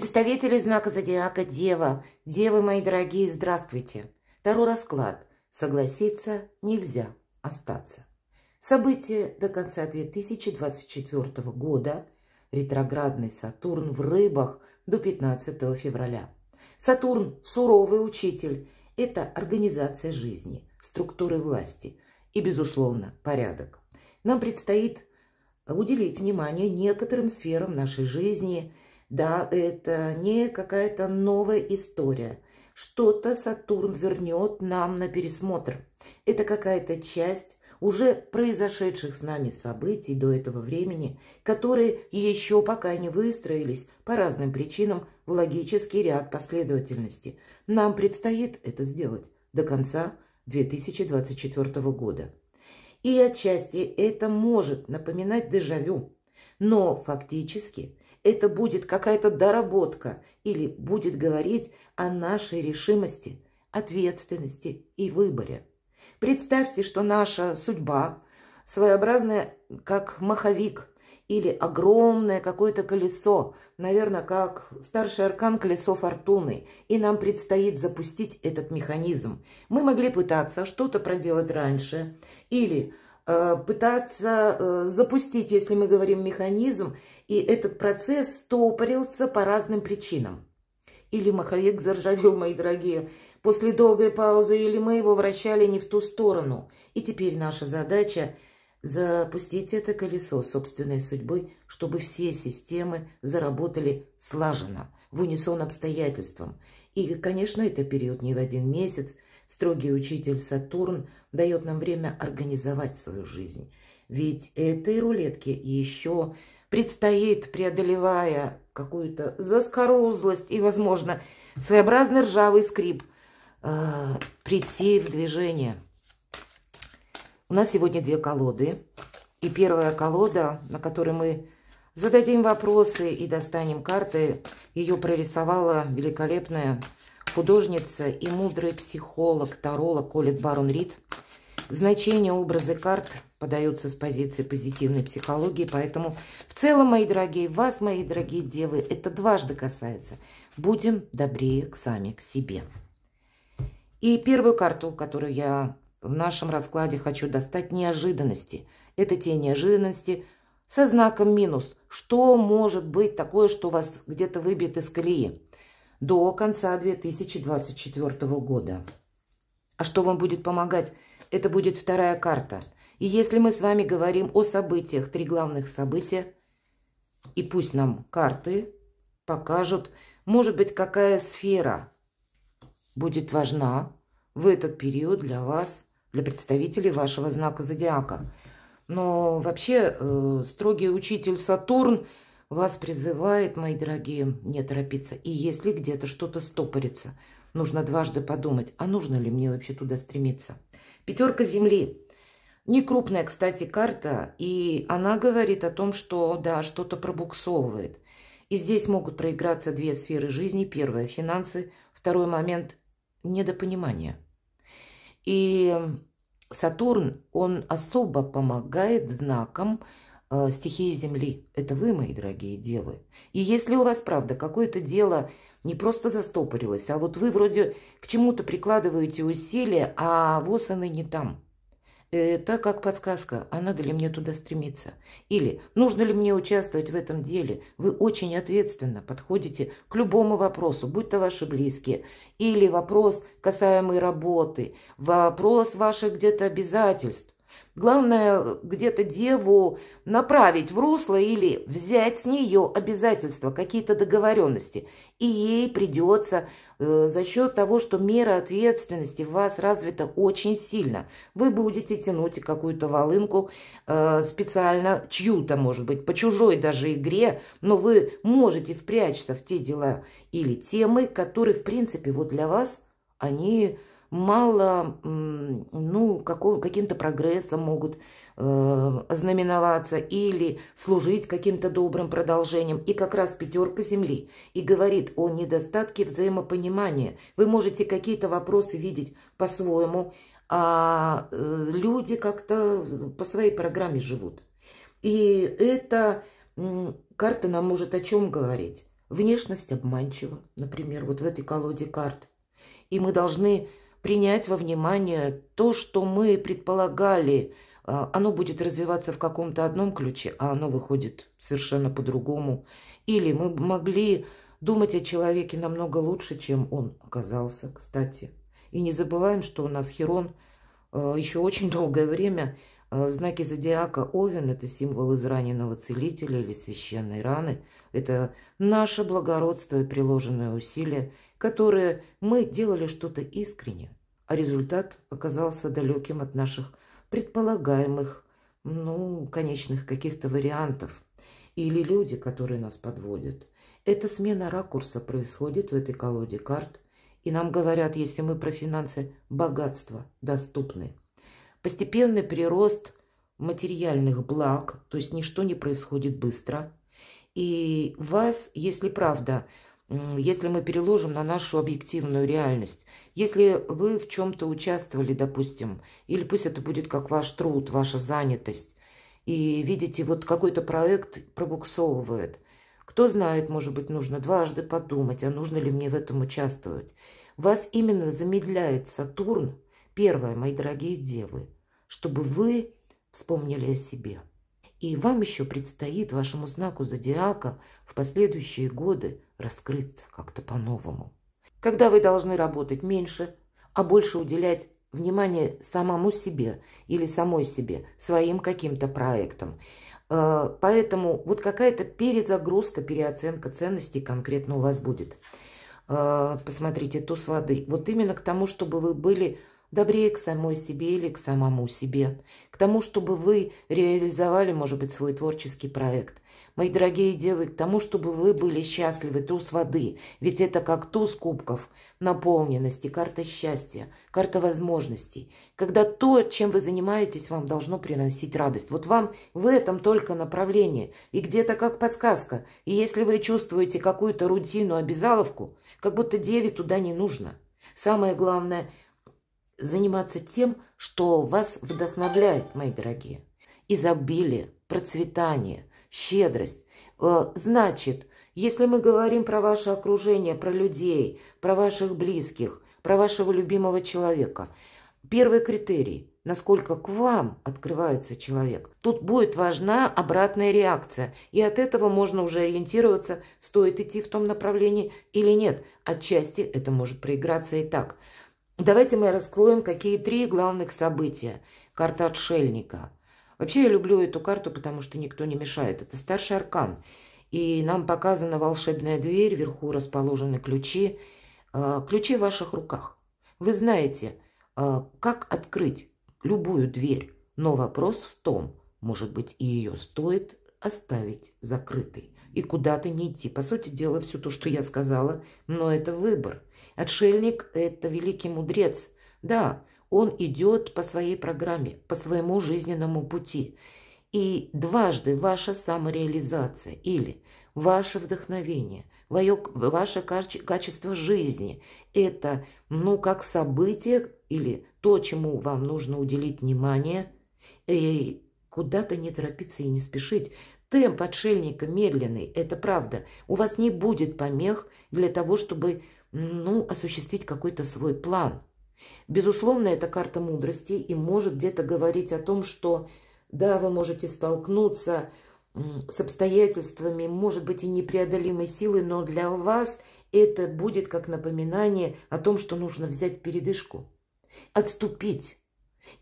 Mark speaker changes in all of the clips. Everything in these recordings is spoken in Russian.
Speaker 1: Представители знака зодиака Дева. Девы мои дорогие, здравствуйте. Второй расклад. Согласиться нельзя остаться. События до конца 2024 года. Ретроградный Сатурн в рыбах до 15 февраля. Сатурн – суровый учитель. Это организация жизни, структуры власти и, безусловно, порядок. Нам предстоит уделить внимание некоторым сферам нашей жизни – да, это не какая-то новая история. Что-то Сатурн вернет нам на пересмотр. Это какая-то часть уже произошедших с нами событий до этого времени, которые еще пока не выстроились по разным причинам в логический ряд последовательности. Нам предстоит это сделать до конца 2024 года. И отчасти это может напоминать дежавю, но фактически – это будет какая-то доработка или будет говорить о нашей решимости, ответственности и выборе. Представьте, что наша судьба своеобразная, как маховик или огромное какое-то колесо, наверное, как старший аркан колесо фортуны, и нам предстоит запустить этот механизм. Мы могли пытаться что-то проделать раньше или э, пытаться э, запустить, если мы говорим механизм, и этот процесс стопорился по разным причинам. Или маховик заржавел, мои дорогие, после долгой паузы, или мы его вращали не в ту сторону. И теперь наша задача – запустить это колесо собственной судьбы, чтобы все системы заработали слаженно, в унисон обстоятельствам. И, конечно, это период не в один месяц. Строгий учитель Сатурн дает нам время организовать свою жизнь. Ведь этой рулетки еще предстоит, преодолевая какую-то заскорузлость и, возможно, своеобразный ржавый скрип, э, прийти в движение. У нас сегодня две колоды. И первая колода, на которой мы зададим вопросы и достанем карты, ее прорисовала великолепная художница и мудрый психолог, таролог Колет Барон Рид – значение образы карт подаются с позиции позитивной психологии, поэтому в целом, мои дорогие, вас, мои дорогие девы, это дважды касается. Будем добрее к сами к себе. И первую карту, которую я в нашем раскладе хочу достать, неожиданности. Это те неожиданности со знаком минус. Что может быть такое, что вас где-то выбьет из колеи до конца 2024 года? А что вам будет помогать это будет вторая карта. И если мы с вами говорим о событиях, три главных события, и пусть нам карты покажут, может быть, какая сфера будет важна в этот период для вас, для представителей вашего знака зодиака. Но вообще э, строгий учитель Сатурн вас призывает, мои дорогие, не торопиться. И если где-то что-то стопорится, нужно дважды подумать, а нужно ли мне вообще туда стремиться – Пятерка земли. Не крупная, кстати, карта, и она говорит о том, что, да, что-то пробуксовывает. И здесь могут проиграться две сферы жизни. Первая – финансы, второй момент – недопонимание. И Сатурн, он особо помогает знакам э, стихии Земли. Это вы, мои дорогие девы. И если у вас, правда, какое-то дело – не просто застопорилась, а вот вы вроде к чему-то прикладываете усилия, а вот она не там. Это как подсказка, а надо ли мне туда стремиться? Или нужно ли мне участвовать в этом деле? Вы очень ответственно подходите к любому вопросу, будь то ваши близкие, или вопрос, касаемый работы, вопрос ваших где-то обязательств. Главное где-то деву направить в русло или взять с нее обязательства, какие-то договоренности. И ей придется э, за счет того, что мера ответственности в вас развита очень сильно. Вы будете тянуть какую-то волынку э, специально чью-то, может быть, по чужой даже игре, но вы можете впрячься в те дела или темы, которые, в принципе, вот для вас, они мало ну, каким-то прогрессом могут э, знаменоваться или служить каким-то добрым продолжением. И как раз пятерка Земли и говорит о недостатке взаимопонимания. Вы можете какие-то вопросы видеть по-своему, а э, люди как-то по своей программе живут. И эта карта нам может о чем говорить? Внешность обманчива, например, вот в этой колоде карт. И мы должны принять во внимание то, что мы предполагали, а, оно будет развиваться в каком-то одном ключе, а оно выходит совершенно по-другому. Или мы могли думать о человеке намного лучше, чем он оказался, кстати. И не забываем, что у нас Херон а, еще очень долгое время а, в знаке зодиака Овен – это символ израненного целителя или священной раны. Это наше благородство и приложенное усилие – которое мы делали что-то искренне, а результат оказался далеким от наших предполагаемых, ну, конечных каких-то вариантов. Или люди, которые нас подводят. Эта смена ракурса происходит в этой колоде карт, и нам говорят, если мы про финансы, богатства доступны. Постепенный прирост материальных благ, то есть ничто не происходит быстро. И вас, если правда, если мы переложим на нашу объективную реальность. Если вы в чем-то участвовали, допустим, или пусть это будет как ваш труд, ваша занятость, и видите, вот какой-то проект пробуксовывает. Кто знает, может быть, нужно дважды подумать, а нужно ли мне в этом участвовать. Вас именно замедляет Сатурн, первое, мои дорогие девы, чтобы вы вспомнили о себе. И вам еще предстоит, вашему знаку зодиака, в последующие годы – раскрыться как-то по-новому. Когда вы должны работать меньше, а больше уделять внимание самому себе или самой себе, своим каким-то проектам. Э, поэтому вот какая-то перезагрузка, переоценка ценностей конкретно у вас будет. Э, посмотрите, туз воды. Вот именно к тому, чтобы вы были добрее к самой себе или к самому себе. К тому, чтобы вы реализовали, может быть, свой творческий проект – мои дорогие девы, к тому, чтобы вы были счастливы, туз воды. Ведь это как туз кубков наполненности, карта счастья, карта возможностей. Когда то, чем вы занимаетесь, вам должно приносить радость. Вот вам в этом только направление. И где-то как подсказка. И если вы чувствуете какую-то рутину, обязаловку, как будто деве туда не нужно. Самое главное – заниматься тем, что вас вдохновляет, мои дорогие. Изобилие, процветание, щедрость. Э, значит, если мы говорим про ваше окружение, про людей, про ваших близких, про вашего любимого человека, первый критерий – насколько к вам открывается человек. Тут будет важна обратная реакция, и от этого можно уже ориентироваться, стоит идти в том направлении или нет. Отчасти это может проиграться и так. Давайте мы раскроем, какие три главных события. Карта отшельника – Вообще я люблю эту карту, потому что никто не мешает. Это старший аркан. И нам показана волшебная дверь, вверху расположены ключи. А, ключи в ваших руках. Вы знаете, а, как открыть любую дверь. Но вопрос в том, может быть, и ее стоит оставить закрытой и куда-то не идти. По сути дела, все то, что я сказала, но это выбор. Отшельник – это великий мудрец. Да, он идет по своей программе, по своему жизненному пути. И дважды ваша самореализация или ваше вдохновение, ваше качество жизни – это, ну, как событие или то, чему вам нужно уделить внимание, и куда-то не торопиться и не спешить. Темп отшельника медленный, это правда. У вас не будет помех для того, чтобы ну, осуществить какой-то свой план – Безусловно, это карта мудрости и может где-то говорить о том, что да, вы можете столкнуться с обстоятельствами, может быть, и непреодолимой силы, но для вас это будет как напоминание о том, что нужно взять передышку, отступить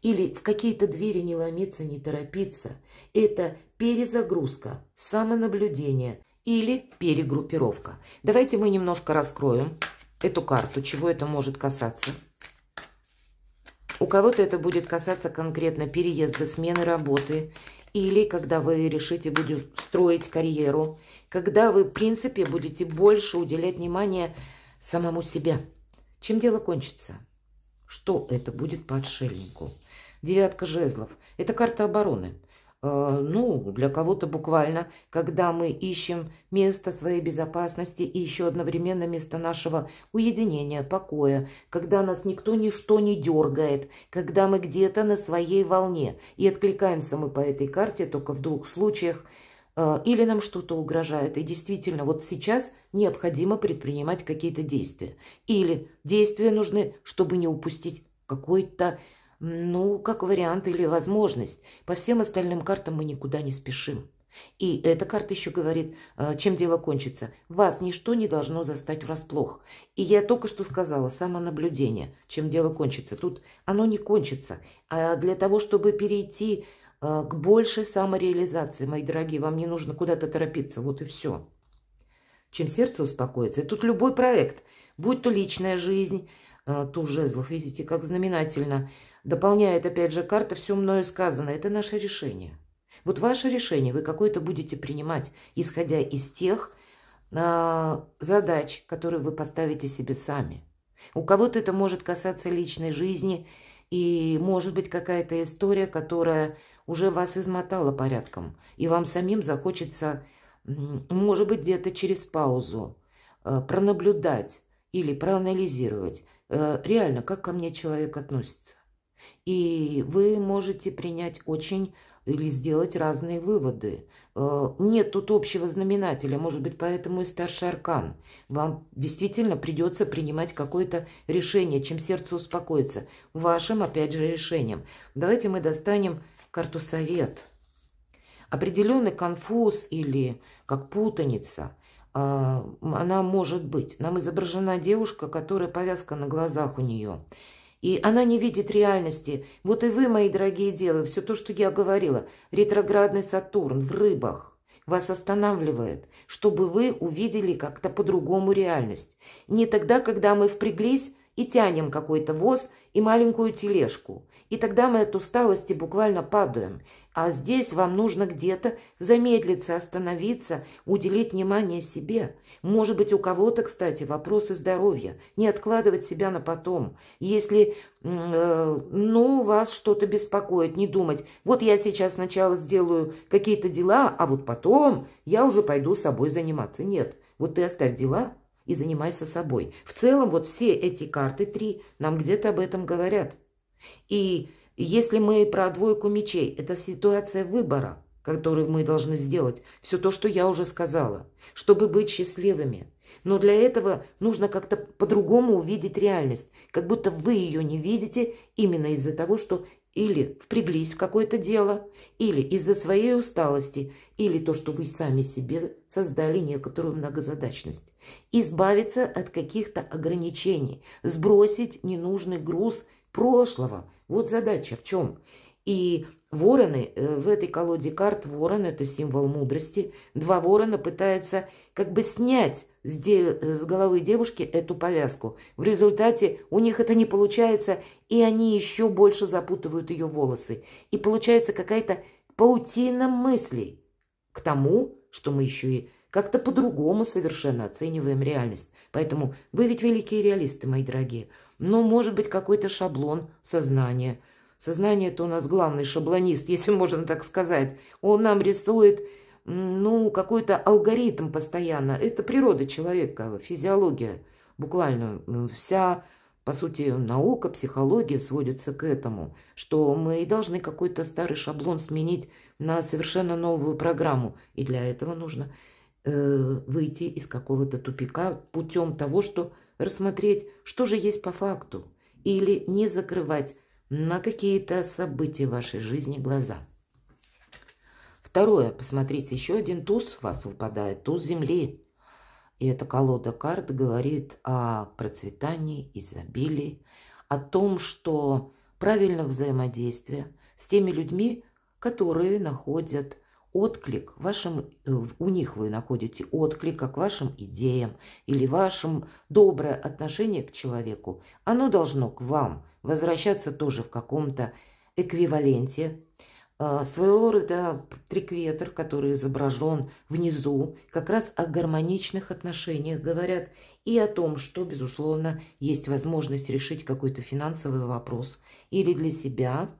Speaker 1: или в какие-то двери не ломиться, не торопиться. Это перезагрузка, самонаблюдение или перегруппировка. Давайте мы немножко раскроем эту карту, чего это может касаться. У кого-то это будет касаться конкретно переезда, смены работы, или когда вы решите будет строить карьеру, когда вы, в принципе, будете больше уделять внимание самому себе. Чем дело кончится? Что это будет по отшельнику? Девятка жезлов. Это карта обороны. Э, ну, для кого-то буквально, когда мы ищем место своей безопасности и еще одновременно место нашего уединения, покоя, когда нас никто ничто не дергает, когда мы где-то на своей волне, и откликаемся мы по этой карте только в двух случаях, э, или нам что-то угрожает, и действительно вот сейчас необходимо предпринимать какие-то действия, или действия нужны, чтобы не упустить какой-то ну, как вариант или возможность. По всем остальным картам мы никуда не спешим. И эта карта еще говорит, э, чем дело кончится. Вас ничто не должно застать врасплох. И я только что сказала, самонаблюдение, чем дело кончится. Тут оно не кончится. А для того, чтобы перейти э, к большей самореализации, мои дорогие, вам не нужно куда-то торопиться. Вот и все. Чем сердце успокоится. И тут любой проект, будь то личная жизнь, э, ту жезлов, видите, как знаменательно – Дополняет, опять же, карта все мною сказано. Это наше решение. Вот ваше решение вы какое-то будете принимать, исходя из тех э, задач, которые вы поставите себе сами. У кого-то это может касаться личной жизни и может быть какая-то история, которая уже вас измотала порядком, и вам самим захочется, может быть, где-то через паузу э, пронаблюдать или проанализировать, э, реально, как ко мне человек относится. И вы можете принять очень или сделать разные выводы. Э, нет тут общего знаменателя, может быть, поэтому и старший аркан. Вам действительно придется принимать какое-то решение, чем сердце успокоится. Вашим, опять же, решением. Давайте мы достанем карту «Совет». Определенный конфуз или как путаница э, – она может быть. Нам изображена девушка, которая повязка на глазах у нее. И она не видит реальности. Вот и вы, мои дорогие девы, все то, что я говорила. Ретроградный Сатурн в рыбах вас останавливает, чтобы вы увидели как-то по-другому реальность. Не тогда, когда мы впряглись и тянем какой-то воз и маленькую тележку. И тогда мы от усталости буквально падаем. А здесь вам нужно где-то замедлиться, остановиться, уделить внимание себе. Может быть, у кого-то, кстати, вопросы здоровья. Не откладывать себя на потом. Если, э, ну, вас что-то беспокоит, не думать. Вот я сейчас сначала сделаю какие-то дела, а вот потом я уже пойду собой заниматься. Нет, вот ты оставь дела, и занимайся собой. В целом вот все эти карты, три, нам где-то об этом говорят. И если мы про двойку мечей, это ситуация выбора, которую мы должны сделать. Все то, что я уже сказала, чтобы быть счастливыми. Но для этого нужно как-то по-другому увидеть реальность, как будто вы ее не видите именно из-за того, что или впряглись в какое-то дело, или из-за своей усталости, или то, что вы сами себе создали некоторую многозадачность. Избавиться от каких-то ограничений, сбросить ненужный груз прошлого. Вот задача в чем. И вороны, э, в этой колоде карт ворон – это символ мудрости. Два ворона пытаются как бы снять с, де... Э, с головы девушки эту повязку. В результате у них это не получается, и они еще больше запутывают ее волосы. И получается какая-то паутина мыслей к тому, что мы еще и как-то по-другому совершенно оцениваем реальность. Поэтому вы ведь великие реалисты, мои дорогие. Но ну, может быть какой-то шаблон сознания. Сознание – это у нас главный шаблонист, если можно так сказать. Он нам рисует ну, какой-то алгоритм постоянно. Это природа человека, физиология. Буквально вся, по сути, наука, психология сводится к этому, что мы должны какой-то старый шаблон сменить на совершенно новую программу. И для этого нужно э, выйти из какого-то тупика путем того, что рассмотреть, что же есть по факту, или не закрывать на какие-то события вашей жизни глаза. Второе, посмотрите, еще один туз у вас выпадает, туз земли. И эта колода карт говорит о процветании, изобилии, о том, что правильно взаимодействие с теми людьми, которые находят отклик вашим, э, у них вы находите отклик как вашим идеям или вашим доброе отношение к человеку, оно должно к вам возвращаться тоже в каком-то эквиваленте. А, своего рода трикветр, который изображен внизу, как раз о гармоничных отношениях говорят и о том, что, безусловно, есть возможность решить какой-то финансовый вопрос или для себя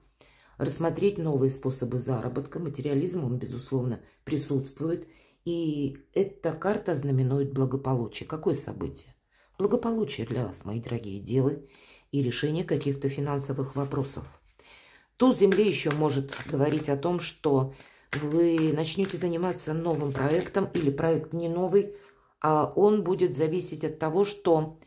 Speaker 1: рассмотреть новые способы заработка. Материализм, он, безусловно, присутствует. И эта карта знаменует благополучие. Какое событие? Благополучие для вас, мои дорогие девы, и решение каких-то финансовых вопросов. Туз Земли еще может говорить о том, что вы начнете заниматься новым проектом или проект не новый, а он будет зависеть от того, что,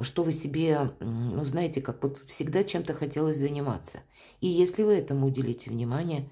Speaker 1: что вы себе, ну, знаете, как вот всегда чем-то хотелось заниматься. И если вы этому уделите внимание,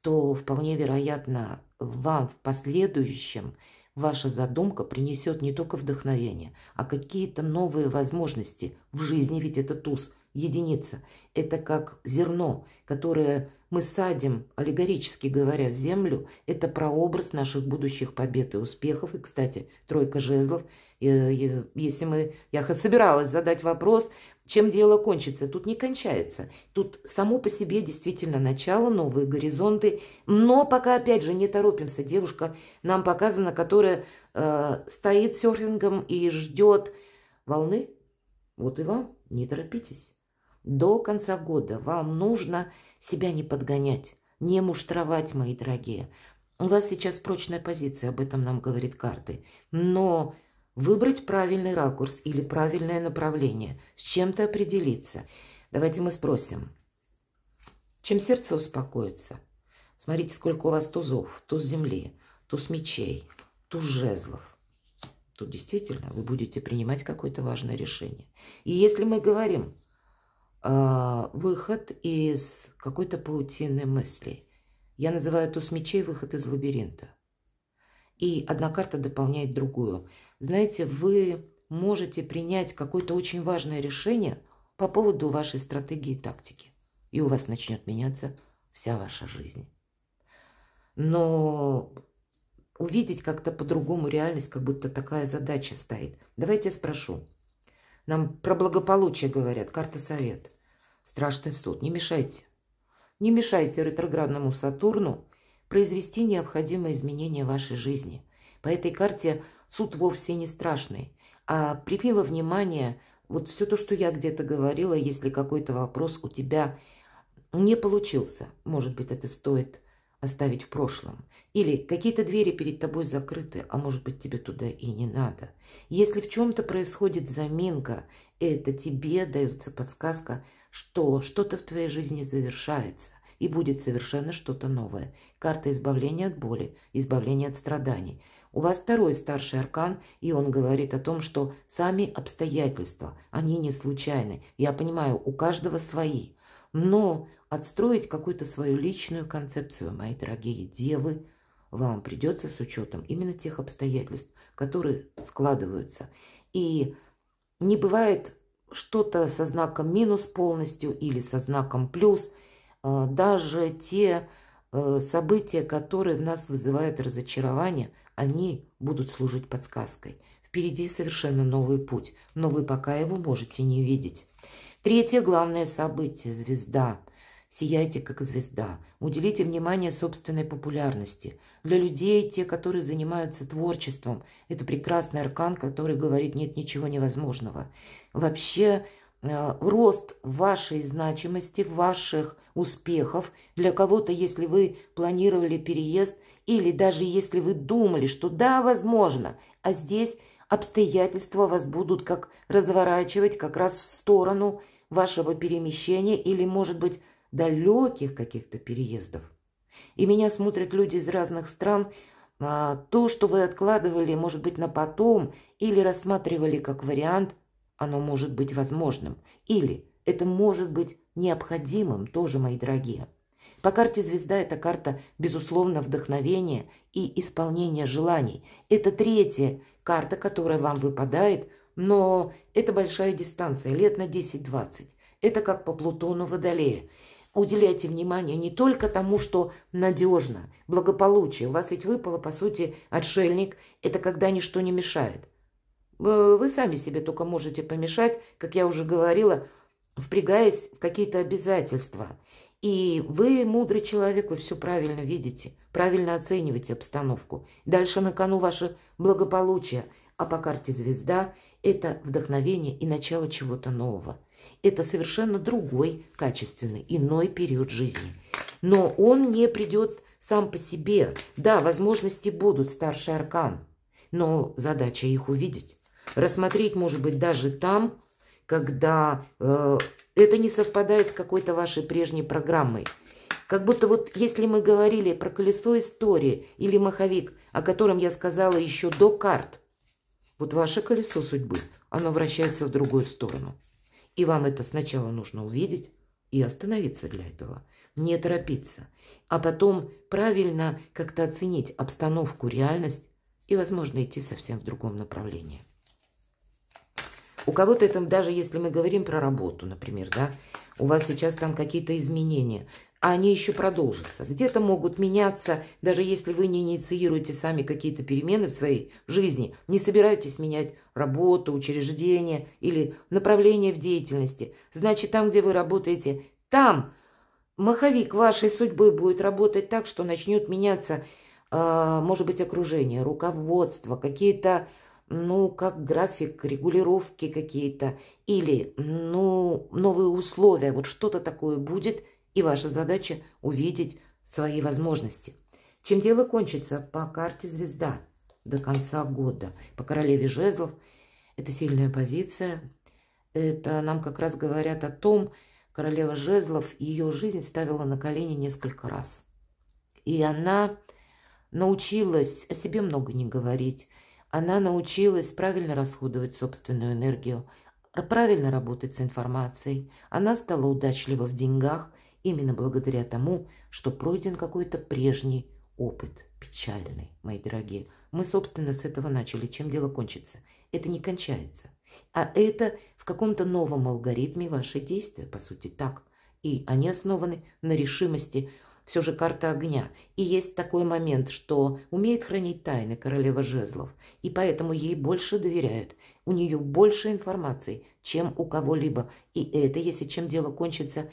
Speaker 1: то вполне вероятно вам в последующем ваша задумка принесет не только вдохновение, а какие-то новые возможности в жизни, ведь это туз – единица. Это как зерно, которое мы садим, аллегорически говоря, в землю. Это прообраз наших будущих побед и успехов. И, кстати, тройка жезлов. Э, э, если мы... Я собиралась задать вопрос, чем дело кончится. Тут не кончается. Тут само по себе действительно начало, новые горизонты. Но пока, опять же, не торопимся. Девушка нам показана, которая э, стоит серфингом и ждет волны. Вот и вам. Не торопитесь. До конца года вам нужно себя не подгонять, не муштровать, мои дорогие. У вас сейчас прочная позиция, об этом нам говорит карты. Но выбрать правильный ракурс или правильное направление, с чем-то определиться. Давайте мы спросим, чем сердце успокоится? Смотрите, сколько у вас тузов, туз земли, туз мечей, туз жезлов. Тут действительно вы будете принимать какое-то важное решение. И если мы говорим, а, выход из какой-то паутины мыслей. Я называю туз мечей выход из лабиринта. И одна карта дополняет другую. Знаете, вы можете принять какое-то очень важное решение по поводу вашей стратегии и тактики. И у вас начнет меняться вся ваша жизнь. Но увидеть как-то по-другому реальность, как будто такая задача стоит. Давайте я спрошу. Нам про благополучие говорят, карта совет. Страшный суд, не мешайте. Не мешайте ретроградному Сатурну произвести необходимые изменения в вашей жизни. По этой карте суд вовсе не страшный, а прими во внимание вот все то, что я где-то говорила, если какой-то вопрос у тебя не получился, может быть, это стоит оставить в прошлом. Или какие-то двери перед тобой закрыты, а может быть, тебе туда и не надо. Если в чем-то происходит заминка, это тебе дается подсказка – что что-то в твоей жизни завершается и будет совершенно что-то новое. Карта избавления от боли, избавления от страданий. У вас второй старший аркан, и он говорит о том, что сами обстоятельства, они не случайны. Я понимаю, у каждого свои. Но отстроить какую-то свою личную концепцию, мои дорогие девы, вам придется с учетом именно тех обстоятельств, которые складываются. И не бывает что-то со знаком минус полностью или со знаком плюс. Э, даже те э, события, которые в нас вызывают разочарование, они будут служить подсказкой. Впереди совершенно новый путь, но вы пока его можете не видеть. Третье главное событие – звезда – Сияйте, как звезда. Уделите внимание собственной популярности. Для людей, те, которые занимаются творчеством, это прекрасный аркан, который говорит «нет ничего невозможного». Вообще, э, рост вашей значимости, ваших успехов. Для кого-то, если вы планировали переезд, или даже если вы думали, что да, возможно, а здесь обстоятельства вас будут как разворачивать как раз в сторону вашего перемещения или, может быть, далеких каких-то переездов. И меня смотрят люди из разных стран. А то, что вы откладывали, может быть, на потом, или рассматривали как вариант, оно может быть возможным. Или это может быть необходимым тоже, мои дорогие. По карте звезда – это карта, безусловно, вдохновения и исполнения желаний. Это третья карта, которая вам выпадает, но это большая дистанция, лет на 10-20. Это как по Плутону Водолея уделяйте внимание не только тому, что надежно, благополучие. У вас ведь выпало, по сути, отшельник. Это когда ничто не мешает. Э, вы сами себе только можете помешать, как я уже говорила, впрягаясь в какие-то обязательства. И вы, мудрый человек, вы все правильно видите, правильно оцениваете обстановку. Дальше на кону ваше благополучие – а по карте звезда – это вдохновение и начало чего-то нового. Это совершенно другой, качественный, иной период жизни. Но он не придет сам по себе. Да, возможности будут, старший аркан, но задача их увидеть. Рассмотреть, может быть, даже там, когда э, это не совпадает с какой-то вашей прежней программой. Как будто вот если мы говорили про колесо истории или маховик, о котором я сказала еще до карт, вот ваше колесо судьбы, оно вращается в другую сторону. И вам это сначала нужно увидеть и остановиться для этого, не торопиться, а потом правильно как-то оценить обстановку, реальность и, возможно, идти совсем в другом направлении. У кого-то это, даже если мы говорим про работу, например, да, у вас сейчас там какие-то изменения, а они еще продолжатся. Где-то могут меняться, даже если вы не инициируете сами какие-то перемены в своей жизни, не собираетесь менять работу, учреждение или направление в деятельности. Значит, там, где вы работаете, там маховик вашей судьбы будет работать так, что начнет меняться, а, может быть, окружение, руководство, какие-то ну, как график, регулировки какие-то или, ну, новые условия, вот что-то такое будет, и ваша задача увидеть свои возможности. Чем дело кончится? По карте звезда до конца года, по королеве жезлов. Это сильная позиция. Это нам как раз говорят о том, королева жезлов ее жизнь ставила на колени несколько раз. И она научилась о себе много не говорить, она научилась правильно расходовать собственную энергию, правильно работать с информацией. Она стала удачлива в деньгах именно благодаря тому, что пройден какой-то прежний опыт, печальный, мои дорогие. Мы, собственно, с этого начали. Чем дело кончится? Это не кончается. А это в каком-то новом алгоритме ваши действия, по сути, так. И они основаны на решимости все же карта огня, и есть такой момент, что умеет хранить тайны королева жезлов, и поэтому ей больше доверяют, у нее больше информации, чем у кого-либо, и это, если чем дело кончится,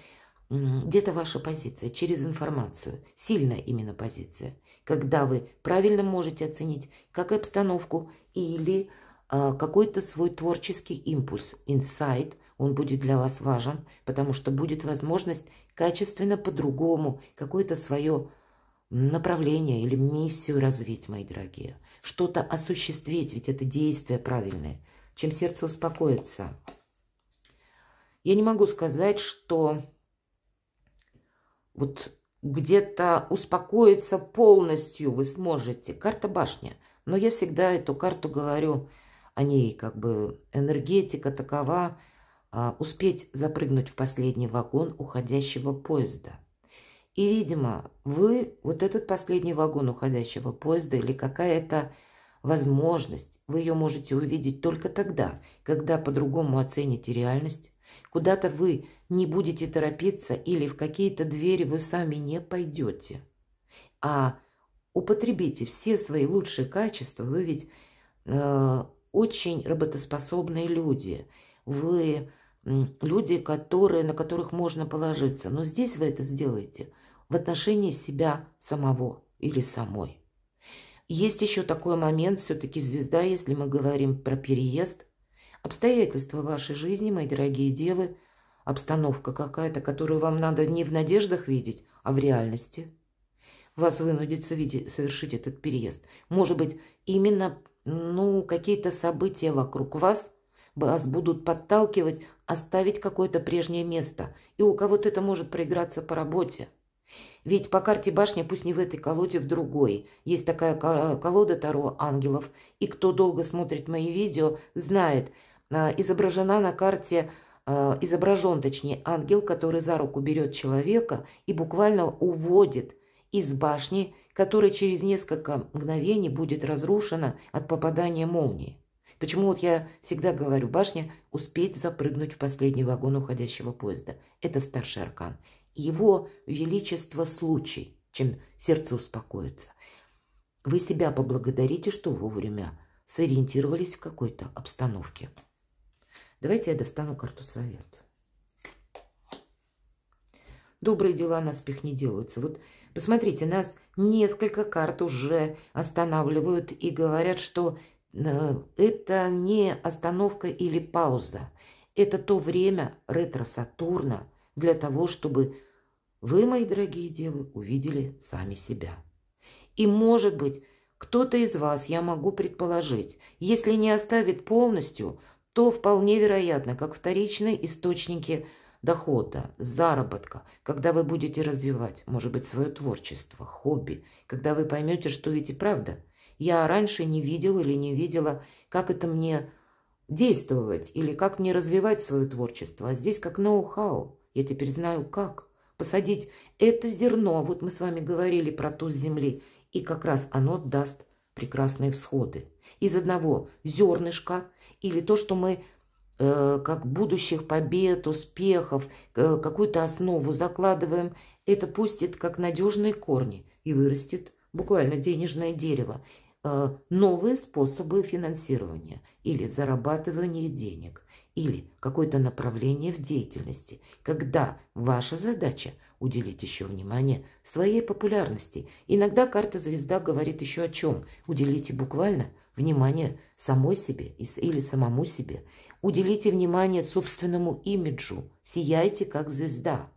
Speaker 1: где-то ваша позиция, через информацию, сильная именно позиция, когда вы правильно можете оценить как обстановку или а, какой-то свой творческий импульс, инсайт, он будет для вас важен, потому что будет возможность качественно по-другому какое-то свое направление или миссию развить, мои дорогие. Что-то осуществить, ведь это действие правильное. Чем сердце успокоится. Я не могу сказать, что вот где-то успокоиться полностью вы сможете. Карта башня. Но я всегда эту карту говорю о ней, как бы энергетика такова, а, успеть запрыгнуть в последний вагон уходящего поезда. И, видимо, вы вот этот последний вагон уходящего поезда или какая-то возможность, вы ее можете увидеть только тогда, когда по-другому оцените реальность, куда-то вы не будете торопиться или в какие-то двери вы сами не пойдете. А употребите все свои лучшие качества, вы ведь э, очень работоспособные люди, вы люди, которые, на которых можно положиться. Но здесь вы это сделаете в отношении себя самого или самой. Есть еще такой момент, все-таки звезда, если мы говорим про переезд. Обстоятельства вашей жизни, мои дорогие девы, обстановка какая-то, которую вам надо не в надеждах видеть, а в реальности. Вас вынудится видеть совершить этот переезд. Может быть, именно ну, какие-то события вокруг вас – вас будут подталкивать оставить какое-то прежнее место, и у кого-то это может проиграться по работе. Ведь по карте башня, пусть не в этой колоде, в другой. Есть такая э, колода Таро ангелов, и кто долго смотрит мои видео, знает, э, изображена на карте, э, изображен, точнее, ангел, который за руку берет человека и буквально уводит из башни, которая через несколько мгновений будет разрушена от попадания молнии. Почему вот я всегда говорю, башня – успеть запрыгнуть в последний вагон уходящего поезда. Это старший аркан. Его величество – случай, чем сердце успокоится. Вы себя поблагодарите, что вовремя сориентировались в какой-то обстановке. Давайте я достану карту совет. Добрые дела наспех не делаются. Вот посмотрите, нас несколько карт уже останавливают и говорят, что Э, это не остановка или пауза. Это то время ретро-Сатурна для того, чтобы вы, мои дорогие девы, увидели сами себя. И, может быть, кто-то из вас, я могу предположить, если не оставит полностью, то вполне вероятно, как вторичные источники дохода, заработка, когда вы будете развивать, может быть, свое творчество, хобби, когда вы поймете, что ведь и правда – я раньше не видел или не видела, как это мне действовать или как мне развивать свое творчество. А здесь как ноу-хау. Я теперь знаю, как посадить это зерно. Вот мы с вами говорили про туз земли. И как раз оно даст прекрасные всходы. Из одного зернышка или то, что мы э, как будущих побед, успехов, э, какую-то основу закладываем, это пустит как надежные корни и вырастет буквально денежное дерево. Э, новые способы финансирования или зарабатывания денег, или какое-то направление в деятельности, когда ваша задача уделить еще внимание своей популярности. Иногда карта «Звезда» говорит еще о чем. Уделите буквально внимание самой себе или самому себе. Уделите внимание собственному имиджу. Сияйте, как звезда.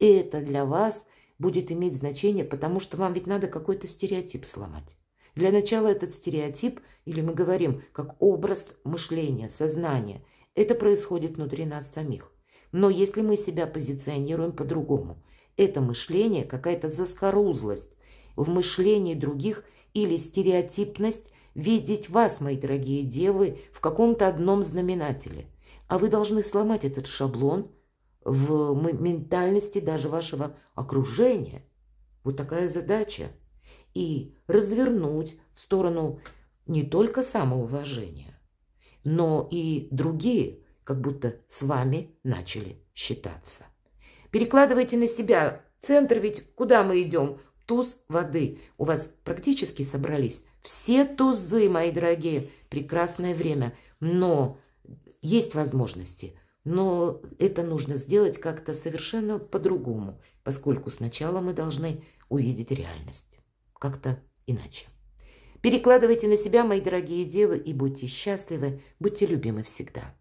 Speaker 1: И это для вас будет иметь значение, потому что вам ведь надо какой-то стереотип сломать. Для начала этот стереотип, или мы говорим, как образ мышления, сознания, это происходит внутри нас самих. Но если мы себя позиционируем по-другому, это мышление какая-то заскорузлость в мышлении других или стереотипность видеть вас, мои дорогие девы, в каком-то одном знаменателе. А вы должны сломать этот шаблон в ментальности даже вашего окружения. Вот такая задача и развернуть в сторону не только самоуважения, но и другие как будто с вами начали считаться. Перекладывайте на себя центр, ведь куда мы идем? Туз воды. У вас практически собрались все тузы, мои дорогие. Прекрасное время, но есть возможности. Но это нужно сделать как-то совершенно по-другому, поскольку сначала мы должны увидеть реальность как-то иначе. Перекладывайте на себя, мои дорогие девы, и будьте счастливы, будьте любимы всегда.